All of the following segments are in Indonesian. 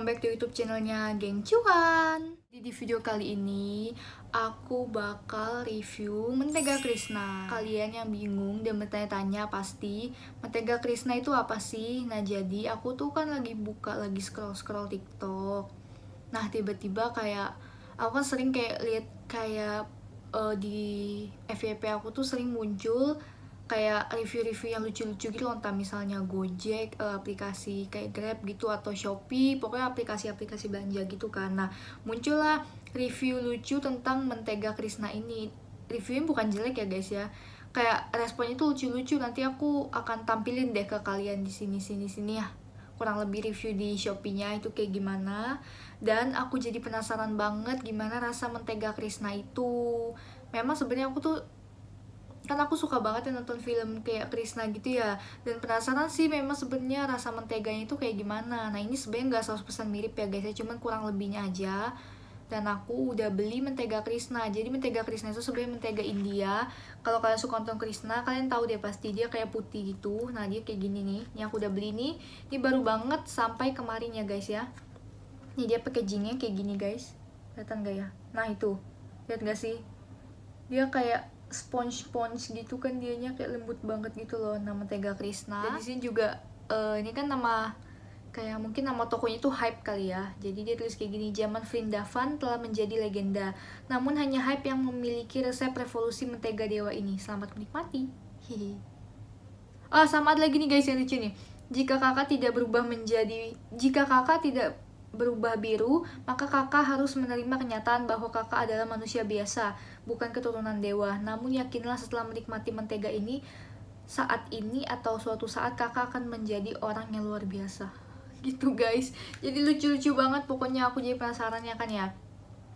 welcome back to YouTube channelnya Geng Cuan. Di video kali ini, aku bakal review mentega Krishna. Kalian yang bingung dan bertanya-tanya pasti, mentega Krishna itu apa sih? Nah, jadi aku tuh kan lagi buka, lagi scroll-scroll TikTok. Nah, tiba-tiba kayak, aku kan sering kayak lihat kayak uh, di FYP aku tuh sering muncul kayak review-review yang lucu-lucu gitu loh entah misalnya Gojek, eh, aplikasi kayak Grab gitu atau Shopee, pokoknya aplikasi-aplikasi belanja gitu kan. Nah, muncullah review lucu tentang mentega Krisna ini. Reviewnya bukan jelek ya guys ya. Kayak responnya tuh lucu-lucu. Nanti aku akan tampilin deh ke kalian di sini sini sini ya. Kurang lebih review di Shopee-nya itu kayak gimana. Dan aku jadi penasaran banget gimana rasa mentega Krisna itu. Memang sebenarnya aku tuh kan aku suka banget ya nonton film kayak Krishna gitu ya dan penasaran sih memang sebenarnya rasa menteganya itu kayak gimana nah ini sebenarnya saus pesan mirip ya guys ya cuman kurang lebihnya aja dan aku udah beli mentega Krishna jadi mentega Krishna itu sebenarnya mentega India kalau kalian suka nonton Krishna kalian tahu deh pasti dia kayak putih gitu nah dia kayak gini nih ini aku udah beli nih ini baru banget sampai kemarin ya guys ya ini dia packagingnya kayak gini guys kelihatan gak ya nah itu lihat gak sih dia kayak sponge sponge gitu kan dianya kayak lembut banget gitu loh nama Tega krisna dan di sini juga uh, ini kan nama kayak mungkin nama tokonya itu hype kali ya jadi dia tulis kayak gini zaman Vrindavan telah menjadi legenda namun hanya hype yang memiliki resep revolusi mentega dewa ini selamat menikmati hihi ah sama ada lagi nih guys yang lucu nih jika kakak tidak berubah menjadi jika kakak tidak berubah biru, maka kakak harus menerima kenyataan bahwa kakak adalah manusia biasa, bukan keturunan dewa. Namun yakinlah setelah menikmati mentega ini, saat ini atau suatu saat kakak akan menjadi orang yang luar biasa. Gitu guys, jadi lucu-lucu banget pokoknya aku jadi penasaran ya kan ya.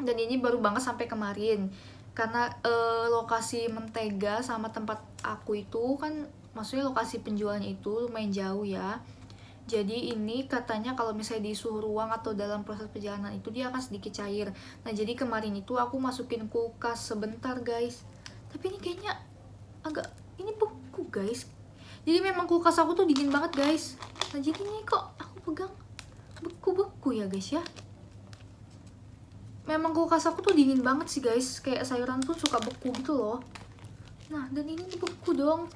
Dan ini baru banget sampai kemarin. Karena eh, lokasi mentega sama tempat aku itu kan maksudnya lokasi penjualnya itu lumayan jauh ya jadi ini katanya kalau misalnya di suhu ruang atau dalam proses perjalanan itu dia akan sedikit cair. Nah jadi kemarin itu aku masukin kulkas sebentar guys. Tapi ini kayaknya agak ini beku guys. Jadi memang kulkas aku tuh dingin banget guys. Nah jadi ini kok aku pegang beku-beku ya guys ya. Memang kulkas aku tuh dingin banget sih guys. Kayak sayuran tuh suka beku gitu loh. Nah dan ini beku dong.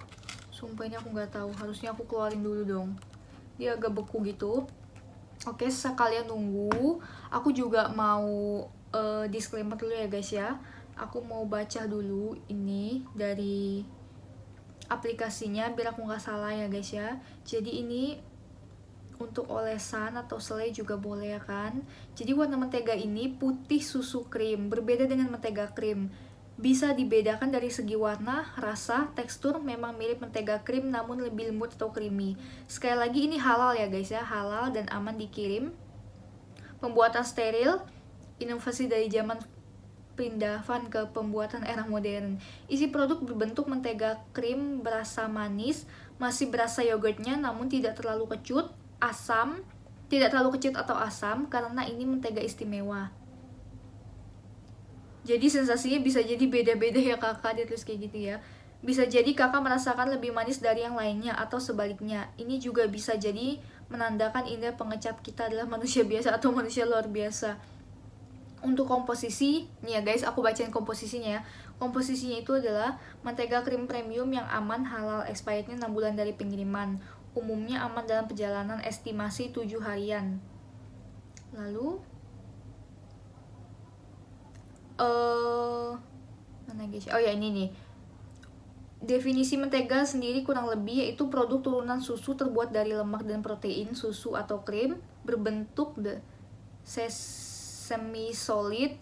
Sumpah ini aku nggak tahu. Harusnya aku keluarin dulu dong dia agak beku gitu oke sekalian nunggu aku juga mau uh, disclaimer dulu ya guys ya aku mau baca dulu ini dari aplikasinya biar aku nggak salah ya guys ya jadi ini untuk olesan atau selai juga boleh ya kan jadi warna mentega ini putih susu krim berbeda dengan mentega krim bisa dibedakan dari segi warna, rasa, tekstur, memang mirip mentega krim namun lebih lembut atau creamy. Sekali lagi ini halal ya guys ya, halal dan aman dikirim. Pembuatan steril, inovasi dari zaman pindahan ke pembuatan era modern. Isi produk berbentuk mentega krim berasa manis, masih berasa yogurtnya namun tidak terlalu kecut, asam, tidak terlalu kecut atau asam karena ini mentega istimewa. Jadi sensasinya bisa jadi beda-beda ya kakak, dia terus kayak gitu ya. Bisa jadi kakak merasakan lebih manis dari yang lainnya atau sebaliknya. Ini juga bisa jadi menandakan indera pengecap kita adalah manusia biasa atau manusia luar biasa. Untuk komposisi, nih ya guys, aku bacain komposisinya ya. Komposisinya itu adalah mentega krim premium yang aman halal expirednya 6 bulan dari pengiriman. Umumnya aman dalam perjalanan estimasi 7 harian. Lalu, Eh, mana guys oh ya ini nih Definisi mentega sendiri kurang lebih yaitu produk turunan susu terbuat dari lemak dan protein susu atau krim berbentuk semi solid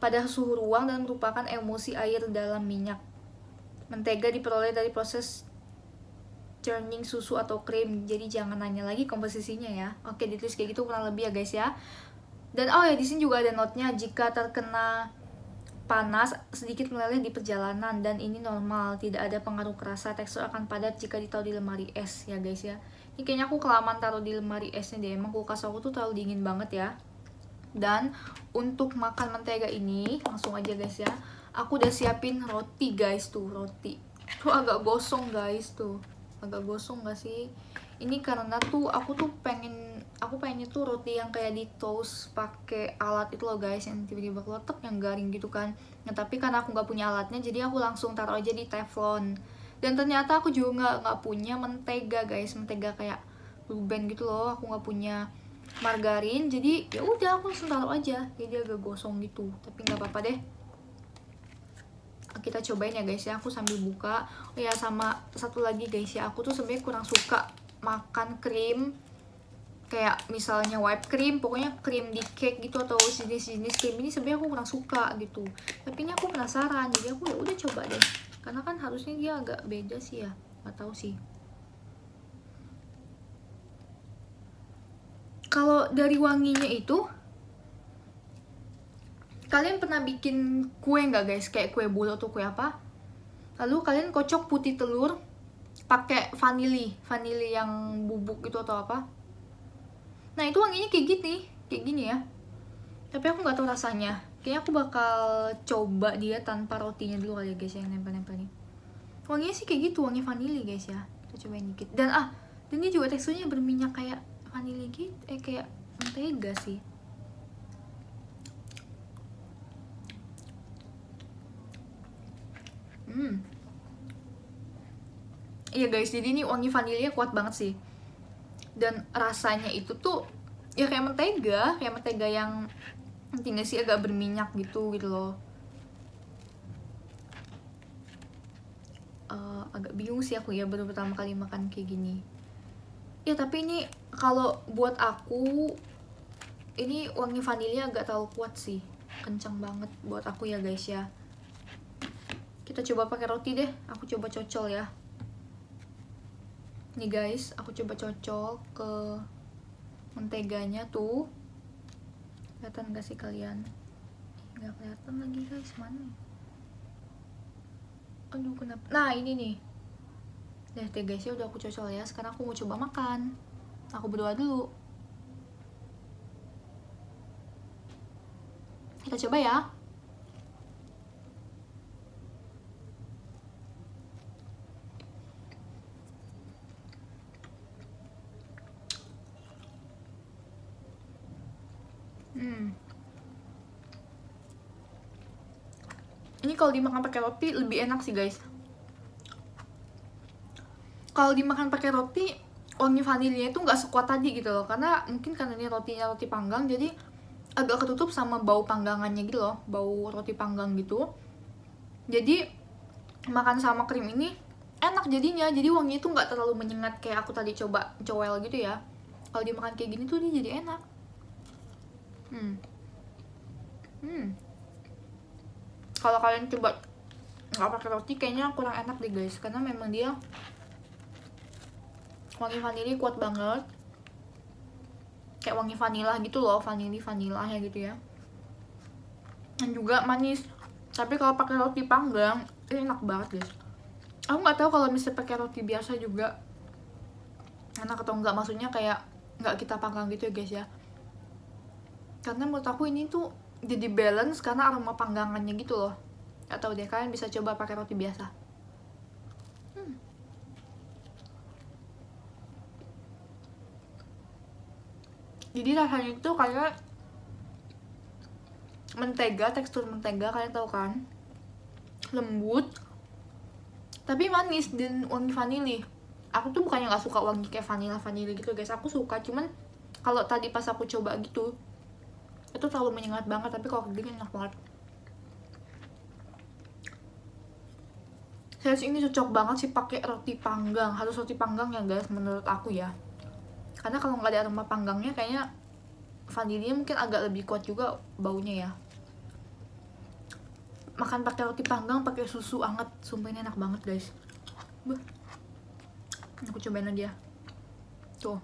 pada suhu ruang dan merupakan emulsi air dalam minyak. Mentega diperoleh dari proses churning susu atau krim. Jadi jangan nanya lagi komposisinya ya. Oke, ditulis kayak gitu kurang lebih ya guys ya. Dan oh ya di sini juga ada notnya jika terkena panas sedikit meleleh di perjalanan dan ini normal tidak ada pengaruh kerasa tekstur akan padat jika ditaruh di lemari es ya guys ya ini kayaknya aku kelamaan taruh di lemari esnya deh emang kulkas aku tuh terlalu dingin banget ya dan untuk makan mentega ini langsung aja guys ya aku udah siapin roti guys tuh roti tuh agak gosong guys tuh agak gosong gak sih ini karena tuh aku tuh pengen aku pengen tuh roti yang kayak di toast pakai alat itu loh guys yang tiba-tiba kelotok yang garing gitu kan nah tapi karena aku nggak punya alatnya jadi aku langsung taruh aja di teflon dan ternyata aku juga nggak nggak punya mentega guys mentega kayak ruben gitu loh aku nggak punya margarin jadi ya udah aku langsung taruh aja jadi agak gosong gitu tapi nggak apa-apa deh kita cobain ya guys ya aku sambil buka oh ya sama satu lagi guys ya aku tuh sebenarnya kurang suka makan krim kayak misalnya wipe cream pokoknya krim di cake gitu atau jenis-jenis krim ini sebenarnya aku kurang suka gitu tapi ini aku penasaran jadi aku ya udah coba deh karena kan harusnya dia agak beda sih ya nggak tahu sih kalau dari wanginya itu kalian pernah bikin kue nggak guys kayak kue bolu atau kue apa lalu kalian kocok putih telur pakai vanili vanili yang bubuk gitu atau apa nah itu wanginya kayak gini kayak gini ya tapi aku nggak tahu rasanya kayaknya aku bakal coba dia tanpa rotinya dulu kali ya guys yang nempel-nempel nih wanginya sih kayak gitu wangi vanili guys ya kita cobain dikit dan ah dan dia juga teksturnya berminyak kayak vanili gitu eh kayak mentega sih hmm Iya guys, jadi ini wangi vanilinya kuat banget sih. Dan rasanya itu tuh ya kayak mentega, kayak mentega yang nanti sih agak berminyak gitu gitu loh. Uh, agak bingung sih aku ya baru pertama kali makan kayak gini. Ya tapi ini kalau buat aku ini wangi vanilinya agak terlalu kuat sih. Kencang banget buat aku ya guys ya. Kita coba pakai roti deh. Aku coba cocol ya nih guys aku coba cocok ke menteganya tuh kelihatan gak sih kalian nggak kelihatan lagi guys mana ya? aduh kenapa nah ini nih guys ya udah aku cocol ya. Sekarang aku mau coba makan. Aku berdoa dulu. Kita coba ya. kalau dimakan pakai roti lebih enak sih guys kalau dimakan pakai roti wangi vanilinya itu nggak sekuat tadi gitu loh karena mungkin karena ini rotinya roti panggang jadi agak ketutup sama bau panggangannya gitu loh bau roti panggang gitu jadi makan sama krim ini enak jadinya jadi wangi itu nggak terlalu menyengat kayak aku tadi coba cowel gitu ya kalau dimakan kayak gini tuh dia jadi enak hmm hmm kalau kalian coba nggak pakai roti kayaknya kurang enak deh guys karena memang dia wangi vanili kuat banget kayak wangi vanila gitu loh vanili vanila ya gitu ya dan juga manis tapi kalau pakai roti panggang ini eh, enak banget guys aku nggak tahu kalau misalnya pakai roti biasa juga enak atau enggak maksudnya kayak nggak kita panggang gitu ya guys ya karena menurut aku ini tuh jadi balance karena aroma panggangannya gitu loh atau deh kalian bisa coba pakai roti biasa hmm. jadi rasanya itu kayak mentega tekstur mentega kalian tahu kan lembut tapi manis dan wangi vanili aku tuh bukannya nggak suka wangi kayak vanila vanili gitu guys aku suka cuman kalau tadi pas aku coba gitu itu terlalu menyengat banget tapi kalau gini enak banget saya sih ini cocok banget sih pakai roti panggang harus roti panggang ya guys menurut aku ya karena kalau nggak ada aroma panggangnya kayaknya vanilinya mungkin agak lebih kuat juga baunya ya makan pakai roti panggang pakai susu anget sumpah ini enak banget guys Buh. aku cobain aja tuh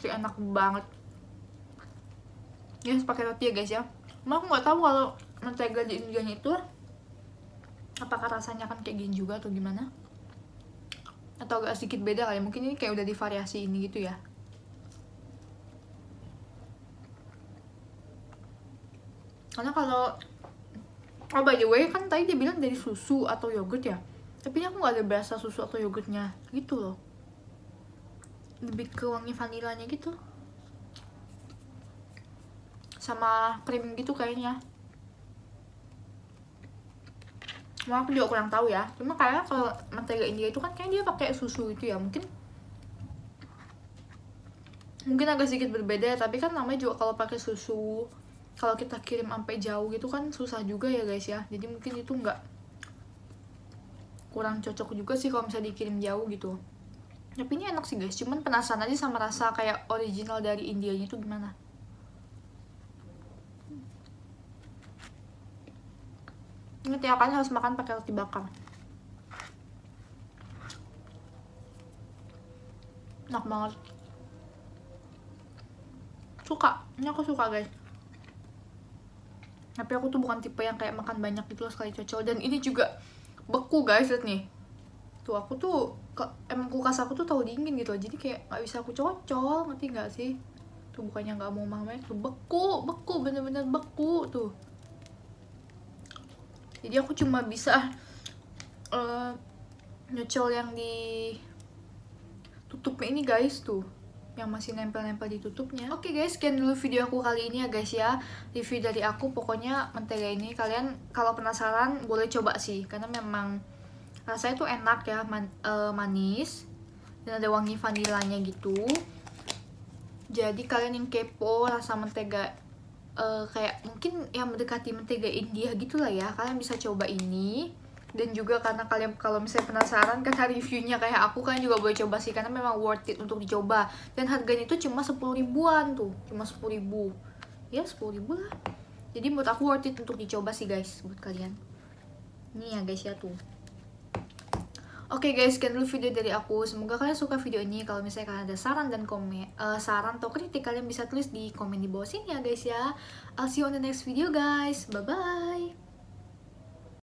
tapi enak banget ini ya, harus pakai roti ya guys ya emang aku nggak tahu kalau mentega di Indianya itu apakah rasanya kan kayak gini juga atau gimana atau agak sedikit beda kali ya? mungkin ini kayak udah divariasi ini gitu ya karena kalau oh by the way kan tadi dia bilang dari susu atau yogurt ya tapi ini aku nggak ada berasa susu atau yogurtnya gitu loh lebih ke wangi vanilanya gitu sama krim gitu kayaknya mau aku juga kurang tahu ya. Cuma kayaknya kalau mentega India itu kan kayaknya dia pakai susu itu ya. Mungkin mungkin agak sedikit berbeda ya, tapi kan namanya juga kalau pakai susu kalau kita kirim sampai jauh gitu kan susah juga ya guys ya. Jadi mungkin itu nggak kurang cocok juga sih kalau misalnya dikirim jauh gitu tapi ini enak sih guys cuman penasaran aja sama rasa kayak original dari Indianya itu gimana ini tiap kali harus makan pakai roti bakar enak banget suka ini aku suka guys tapi aku tuh bukan tipe yang kayak makan banyak gitu loh sekali cocol dan ini juga beku guys lihat nih tuh aku tuh emang kulkas aku tuh tahu dingin gitu aja jadi kayak nggak bisa aku cocol ngerti nggak sih tuh bukannya nggak mau mamain tuh beku beku bener-bener beku tuh jadi aku cuma bisa uh, nyocol yang di tutupnya ini guys tuh yang masih nempel-nempel di tutupnya oke okay guys sekian dulu video aku kali ini ya guys ya review dari aku pokoknya mentega ini kalian kalau penasaran boleh coba sih karena memang rasanya tuh enak ya man, uh, manis dan ada wangi vanilanya gitu jadi kalian yang kepo rasa mentega uh, kayak mungkin yang mendekati mentega India gitulah ya kalian bisa coba ini dan juga karena kalian kalau misalnya penasaran kan reviewnya kayak aku kan juga boleh coba sih karena memang worth it untuk dicoba dan harganya itu cuma 10 ribuan tuh cuma 10 ribu ya 10 ribu lah jadi menurut aku worth it untuk dicoba sih guys buat kalian ini ya guys ya tuh Oke okay guys, sekian dulu video dari aku. Semoga kalian suka video ini. Kalau misalnya kalian ada saran dan komen, uh, saran atau kritik, kalian bisa tulis di komen di bawah sini ya guys ya. I'll see you on the next video guys. Bye-bye.